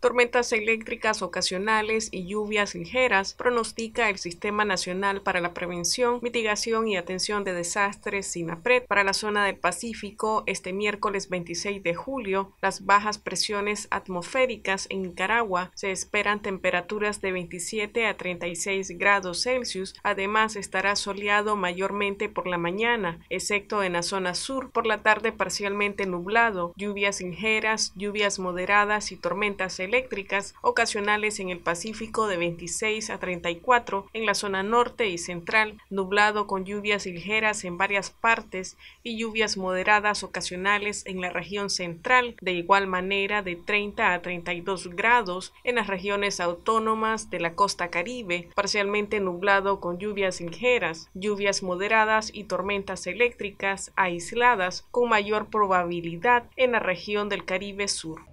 Tormentas eléctricas ocasionales y lluvias ligeras pronostica el Sistema Nacional para la Prevención, Mitigación y Atención de Desastres SINAPRED para la zona del Pacífico este miércoles 26 de julio. Las bajas presiones atmosféricas en Nicaragua se esperan temperaturas de 27 a 36 grados Celsius. Además estará soleado mayormente por la mañana, excepto en la zona sur, por la tarde parcialmente nublado, lluvias ligeras, lluvias moderadas y tormentas eléctricas ocasionales en el Pacífico de 26 a 34 en la zona norte y central, nublado con lluvias ligeras en varias partes y lluvias moderadas ocasionales en la región central, de igual manera de 30 a 32 grados en las regiones autónomas de la costa caribe, parcialmente nublado con lluvias ligeras, lluvias moderadas y tormentas eléctricas aisladas con mayor probabilidad en la región del Caribe Sur.